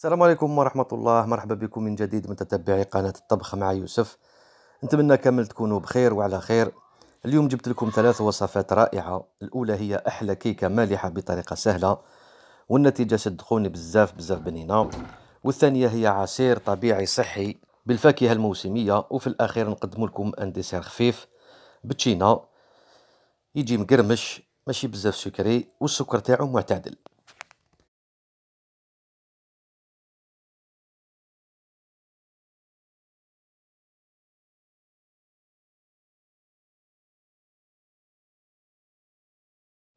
السلام عليكم ورحمة الله مرحبا بكم من جديد متتبعي قناة الطبخ مع يوسف نتمنى كامل تكونوا بخير وعلى خير اليوم جبت لكم ثلاث وصفات رائعة الأولى هي أحلى كيكة مالحة بطريقة سهلة والنتيجة صدقوني بزاف بزاف بنينة والثانية هي عصير طبيعي صحي بالفاكهة الموسمية وفي الأخير نقدم لكم أن ديسير خفيف بتشينا يجي مقرمش ماشي بزاف سكري والسكر تاعو معتدل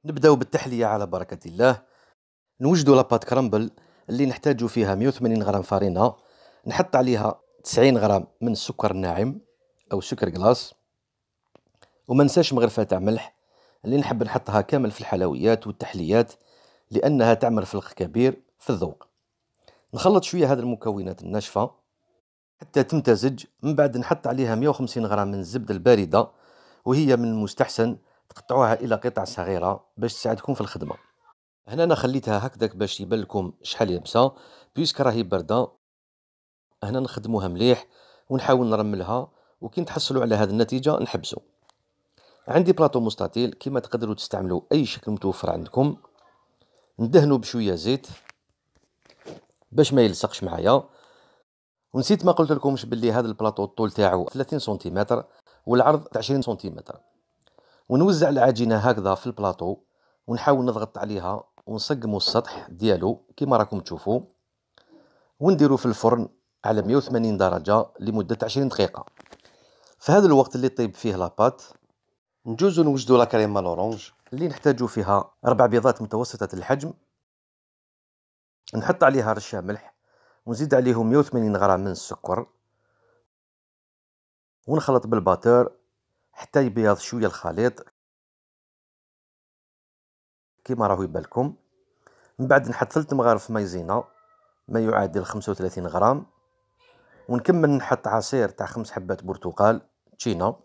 نبداو بالتحلية على بركة الله نوجدو لاباط كرامبل اللي نحتاجو فيها 180 غرام فارينة نحط عليها 90 غرام من السكر الناعم أو سكر كلاص وما نساش مغرفة تاع ملح اللي نحب نحطها كامل في الحلويات والتحليات لأنها تعمل فرق كبير في الذوق نخلط شوية هذه المكونات الناشفة حتى تمتزج من بعد نحط عليها 150 غرام من الزبدة الباردة وهي من المستحسن تقطعوها الى قطع صغيره باش تساعدكم في الخدمه هنا انا خليتها هكذاك باش يبان لكم شحال يبسه بيسك راهي بارده هنا نخدموها مليح ونحاول نرملها وكي تحصلوا على هذه النتيجه نحبسوا عندي بلاطو مستطيل كما تقدروا تستعملوا اي شكل متوفر عندكم ندهنوا بشويه زيت باش ما يلصقش معايا ونسيت ما قلت لكمش بلي هذا البلاطو الطول تاعو 30 سنتيمتر والعرض 20 سنتيمتر ونوزع العجينه هكذا في البلاطو ونحاول نضغط عليها ونسقموا السطح ديالو كما راكم تشوفوا ونديرو في الفرن على 180 درجه لمده 20 دقيقه في هذا الوقت اللي طيب فيه لاباط نجوزو نوجدو لا كريمه اللي نحتاجو فيها ربع بيضات متوسطه الحجم نحط عليها رشه ملح ونزيد عليهم 180 غرام من السكر ونخلط بالباتور حتى يبيض شويه الخليط كيما راهو يبالكم من بعد نحط ثلث مغارف مايزينا ما يعادل 35 غرام ونكمل نحط عصير تاع خمس حبات برتقال تشينا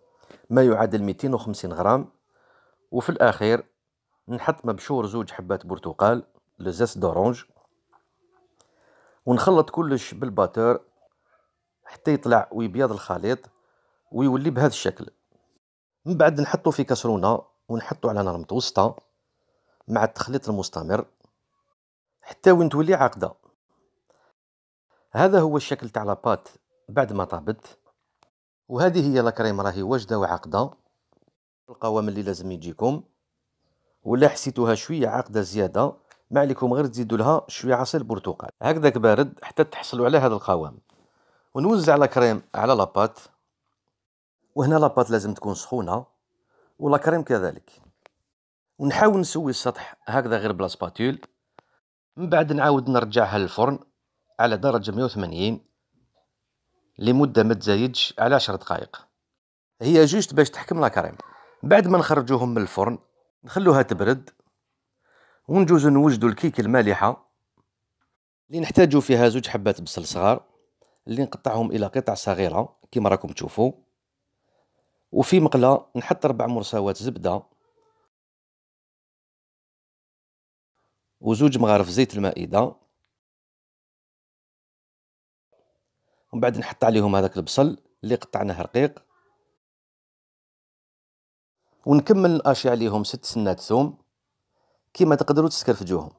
ما يعادل 250 غرام وفي الاخير نحط مبشور زوج حبات برتقال لزاس دورونج ونخلط كلش بالباتور حتى يطلع ويبيض الخليط ويولي بهذا الشكل من بعد نحطو في كسرونة ونحطو على نار متوسطه مع التخليط المستمر حتى وين تولي عاقده هذا هو الشكل تاع لاباط بعد ما طابت وهذه هي لاكريم راهي واجده وعاقده القوام اللي لازم يجيكم ولا حسيتوها شويه عاقده زياده ما عليكم غير تزيدوا لها شويه عصير برتقال هكذاك بارد حتى تحصلوا على هذا القوام ونوزع لاكريم على لاباط وهنا لاباط لازم تكون سخونه ولا كريم كذلك ونحاول نسوي السطح هكذا غير بلا سباتول من بعد نعاود نرجعها للفرن على درجه 180 لمده ما تزايدش على 10 دقائق هي جوست باش تحكم لا كريم بعد ما نخرجوهم من الفرن نخلوها تبرد ونجوزو نوجدو الكيك المالحه اللي نحتاجو فيها زوج حبات بصل صغار اللي نقطعهم الى قطع صغيره كما راكم تشوفوا وفي مقله نحط ربع مرساوات زبده وزوج مغارف زيت المائده ومن بعد نحط عليهم هذاك البصل اللي قطعناه رقيق ونكمل نقاشي عليهم ست سنات ثوم كيما تقدروا تسكرفجوهم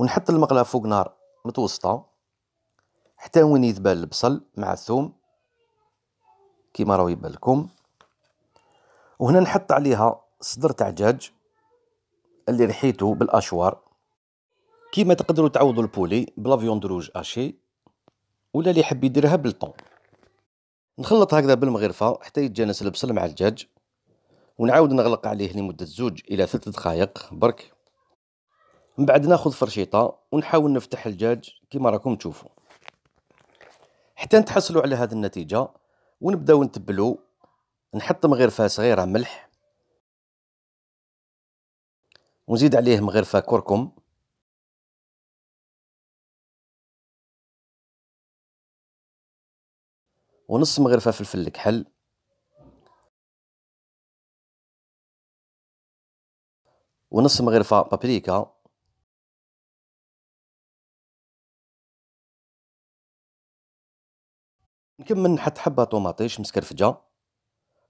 ونحط المقله فوق نار متوسطه حتى وين يذبل البصل مع الثوم كيما راهو يبان لكم وهنا نحط عليها صدر تاع دجاج اللي رحيته بالاشوار كيما تقدروا تعوضوا البولي بلا فيوند روج اشي ولا اللي يحب يديرها بالطون نخلط هكذا بالمغرفه حتى يتجانس البصل مع الدجاج ونعاود نغلق عليه لمده زوج الى ثلاث دقائق برك من بعد ناخذ فرشيطه ونحاول نفتح الدجاج كيما راكم تشوفوا حتى نتحصلوا على هذه النتيجه ونبداو نتبلو نحط مغرفه صغيره ملح ونزيد عليه مغرفه كركم ونص مغرفه فلفل الكحل ونص مغرفه بابريكا نكمل نحط حبة طوماطيش مسكرفجة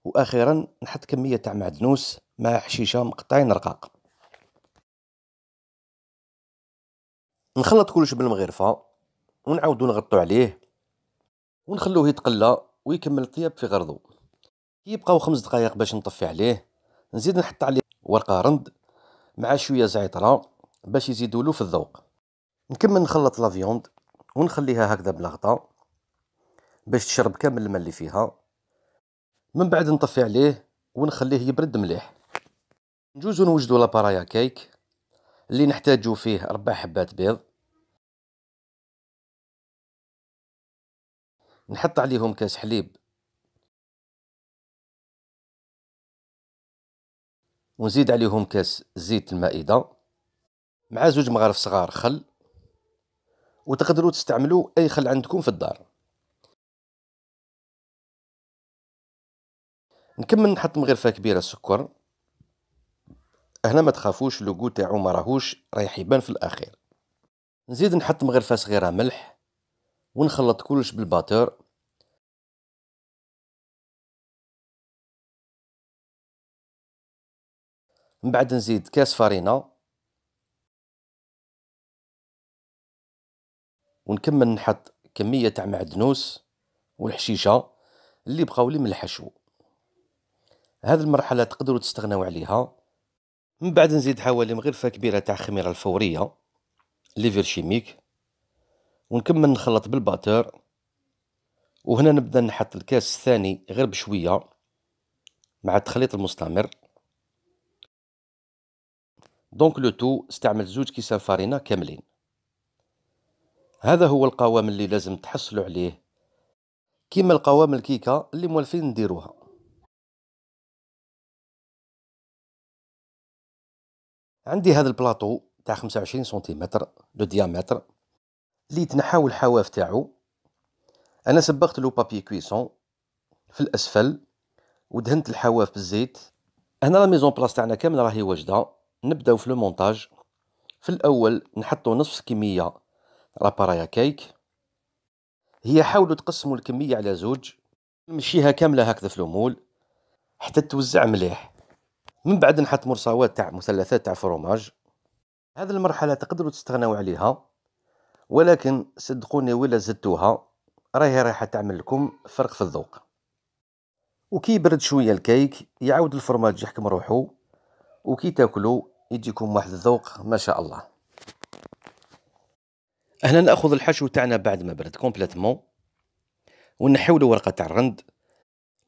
وأخيرا نحط كمية تاع معدنوس مع حشيشة مقطعين رقاق نخلط كلش بالمغرفة ونعاودو نغطو عليه ونخلوه يتقلى ويكمل الطياب في غرضو يبقاو خمس دقائق باش نطفي عليه نزيد نحط عليه ورقة رند مع شوية زعترة باش يزيدولو في الذوق نكمل نخلط لافيوند ونخليها هكذا بلغطة باش تشرب كامل الماء اللي فيها من بعد نطفي عليه ونخليه يبرد مليح نجوزو نوجدو لابارايا كيك اللي نحتاجو فيه اربع حبات بيض نحط عليهم كاس حليب ونزيد عليهم كاس زيت المائدة مع زوج مغارف صغار خل وتقدروا تستعملوا أي خل عندكم في الدار نكمل نحط مغرفه كبيره سكر هنا ما تخافوش اللوغو تاعو ما راهوش رايح يبان في الاخير نزيد نحط مغرفه صغيره ملح ونخلط كلش بالباتور من بعد نزيد كاس فارينة ونكمل نحط كمية تاع معدنوس والحشيشة اللي بقاو لي من الحشو هذه المرحله تقدروا تستغناو عليها من بعد نزيد حوالي مغرفه كبيره تاع خميره الفوريه ليفير شيميك ونكمل نخلط بالباتور وهنا نبدا نحط الكاس الثاني غير بشويه مع التخليط المستمر دونك لو تو استعمل زوج كيسان فارينة كاملين هذا هو القوام اللي لازم تحصلوا عليه كيما القوام الكيكه اللي موالفين نديروها عندي هذا البلاطو تاع 25 سنتيمتر لو ديامتر اللي تنحاو الحواف تاعو انا سبقت لو بابي كويسون في الاسفل ودهنت الحواف بالزيت هنا لا ميزون بلاص تاعنا كامل راهي واجده نبداو في لو مونتاج في الاول نحطو نصف كميه لابارايا كيك هي حاولوا تقسموا الكميه على زوج نمشيها كامله هكذا في المول حتى توزع مليح من بعد نحط مرصاوات تاع مثلثات تاع فروماج هذه المرحلة تقدروا تستغناو عليها ولكن صدقوني ولا زدتوها راهي رايحه تعمل لكم فرق في الذوق وكي يبرد شوية الكيك يعاود الفرماج يحكم روحو وكي تاكلو يجيكم واحد الذوق ما شاء الله هنا ناخذ الحشو تاعنا بعد ما برد كومبليتمون ونحيو الورقه ورقه تاع الرند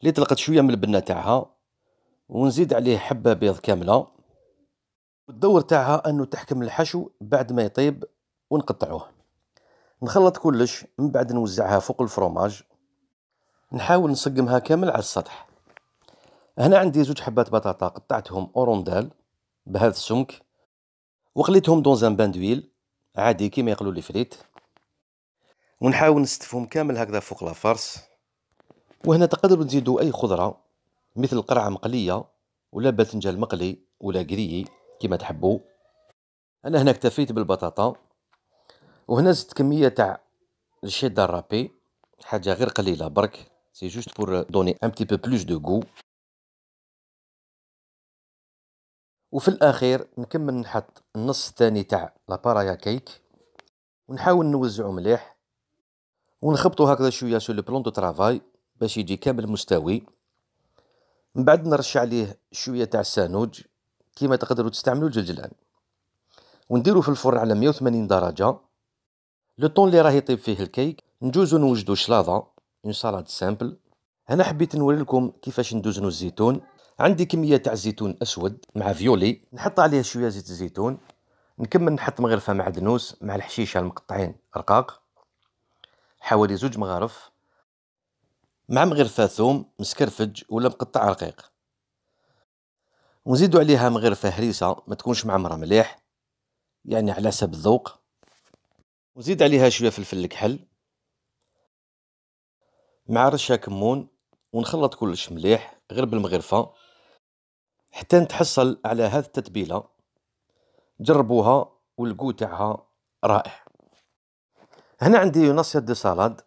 اللي طلقت شويه من البنه تاعها ونزيد عليه حبه بيض كامله والدور تاعها انه تحكم الحشو بعد ما يطيب ونقطعوه نخلط كلش من بعد نوزعها فوق الفروماج نحاول نسقمها كامل على السطح هنا عندي زوج حبات بطاطا قطعتهم اوروندال بهذا السمك وخليتهم دون زان بان دويل عادي كيما يقولوا لي فريت ونحاول نستفهم كامل هكذا فوق لافارس وهنا تقدروا تزيدوا اي خضره مثل قرعه مقليه ولا باذنجان مقلي ولا قري كما تحبوا انا هنا اكتفيت بالبطاطا وهنا زدت كميه تاع الشيدار رابي حاجه غير قليله برك سي جوست بور دوني ان بتي بو بلوس دو غو وفي الاخير نكمل نحط النص الثاني تاع لابارايا كيك ونحاول نوزعو مليح ونخبطو هكذا شويه سو لو بلون دو ترافاي باش يجي كامل مستوي من بعد نرش عليه شوية تاع السانوج كيما تقدروا تستعملوا الجلجلان ونديرو في الفرن على 180 درجة لو طون اللي راه يطيب فيه الكيك نجوزو نوجدو شلاضة اون سالاد سامبل هنا حبيت نوري لكم كيفاش ندوزنو الزيتون عندي كمية تاع زيتون أسود مع فيولي نحط عليه شوية زيت الزيتون نكمل نحط مغرفة معدنوس مع الحشيشة المقطعين رقاق حوالي زوج مغارف مع مغرفة ثوم مسكرفج ولا مقطع رقيق ونزيدو عليها مغرفة هريسة ما تكونش معمرة مليح يعني على حسب الذوق ونزيد عليها شوية فلفل الكحل مع رشة كمون ونخلط كلش مليح غير بالمغرفة حتى نتحصل على هذه التتبيلة جربوها والقو تاعها رائع هنا عندي نصية دي سالاد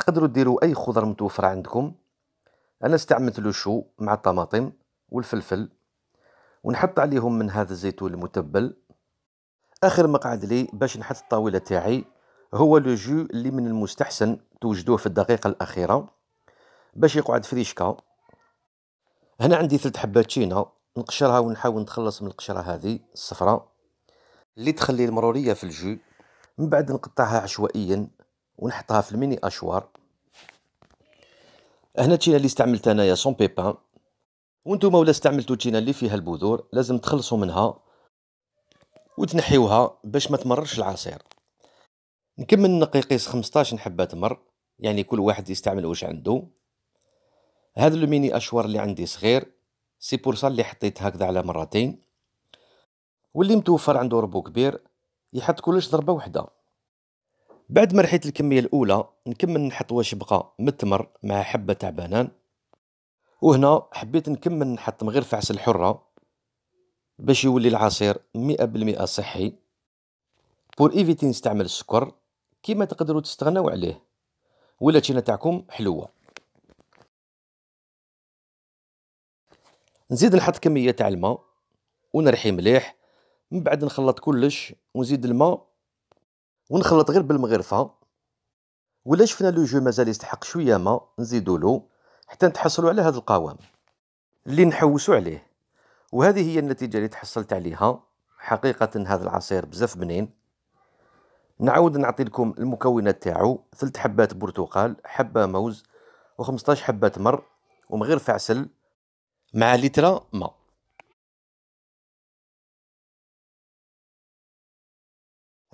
تقدروا ديروا اي خضر متوفره عندكم انا استعملت شو مع الطماطم والفلفل ونحط عليهم من هذا الزيتون المتبل اخر مقعد لي باش نحط الطاوله تاعي هو لو جو اللي من المستحسن توجدوه في الدقيقه الاخيره باش يقعد فريشكا هنا عندي ثلث حبات شينا نقشرها ونحاول نتخلص من القشره هذه الصفراء اللي تخلي المروريه في الجو من بعد نقطعها عشوائيا ونحطها في الميني اشوار هنا التينه اللي استعملت انايا سون بيبان وانتم ولا استعملتو التينه اللي فيها البذور لازم تخلصوا منها وتنحيوها باش ما تمرش العصير نكمل نقي قيس 15 حبه تمر يعني كل واحد يستعمل واش عنده هذا الميني اشوار اللي عندي صغير سي بور سا اللي حطيت هكذا على مرتين واللي متوفر عنده ربو كبير يحط كلش ضربه وحده بعد ما رحيت الكميه الاولى نكمل نحط واش بقى من التمر مع حبه تاع بنان وهنا حبيت نكمل نحط من غير حرة الحره باش يولي العصير مئة بالمئة صحي بور ايفيتي نستعمل السكر كيما تقدروا تستغناو عليه ولا تشينا تاعكم حلوه نزيد نحط كميه تاع الماء ونرحي مليح من بعد نخلط كلش ونزيد الماء ونخلط غير بالمغرفه ولا شفنا لو جو مازال يستحق شويه ما نزيدو له حتى نتحصلوا على هذا القوام اللي نحوسوا عليه وهذه هي النتيجه اللي تحصلت عليها حقيقه هذا العصير بزاف بنين نعاود نعطي لكم المكونات تاعو ثلث حبات برتقال حبه موز و15 حبه تمر ومغرفه عسل مع لتر ماء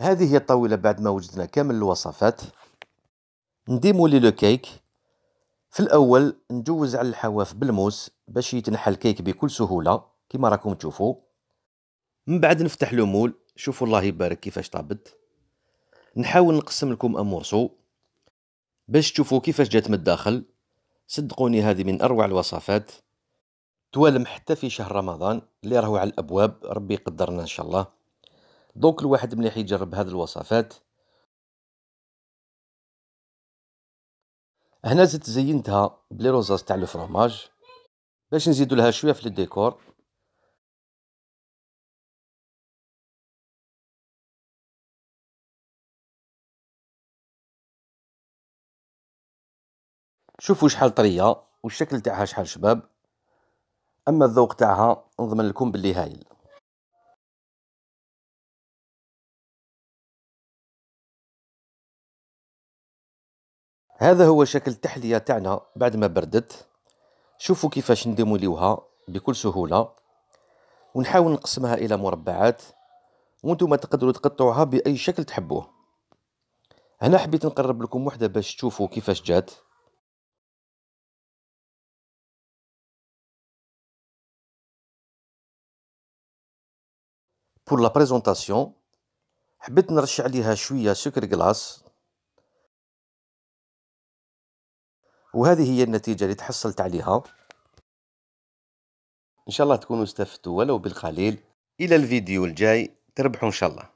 هذه هي الطاولة بعد ما وجدنا كامل الوصفات نديمو لي لو كيك في الأول نجوز على الحواف بالموس باش يتنحى الكيك بكل سهولة كما راكم تشوفوا من بعد نفتح لو مول شوفوا الله يبارك كيفاش طابت نحاول نقسم لكم امورسو باش تشوفوا كيفاش جات من الداخل صدقوني هذه من اروع الوصفات توالم حتى في شهر رمضان اللي راهو على الابواب ربي يقدرنا ان شاء الله دونك الواحد مليح يجرب هذه الوصفات هنا زدت زينتها بلي روزاز تاع لو باش نزيدو لها شويه في الديكور شوفوا شحال طريه والشكل تاعها شحال شباب اما الذوق تاعها نضمن لكم باللي هايل هذا هو شكل التحلية تاعنا بعد ما بردت شوفوا كيفاش نديموليوها بكل سهولة ونحاول نقسمها إلى مربعات وانتم تقدروا تقطعوها بأي شكل تحبوه هنا حبيت نقرب لكم وحدة باش تشوفوا كيفاش جات بور لا بريزونطاسيون حبيت نرش عليها شويه سكر كلاص وهذه هي النتيجة اللي تحصلت عليها إن شاء الله تكونوا استفدتوا ولو بالقليل إلى الفيديو الجاي تربحوا إن شاء الله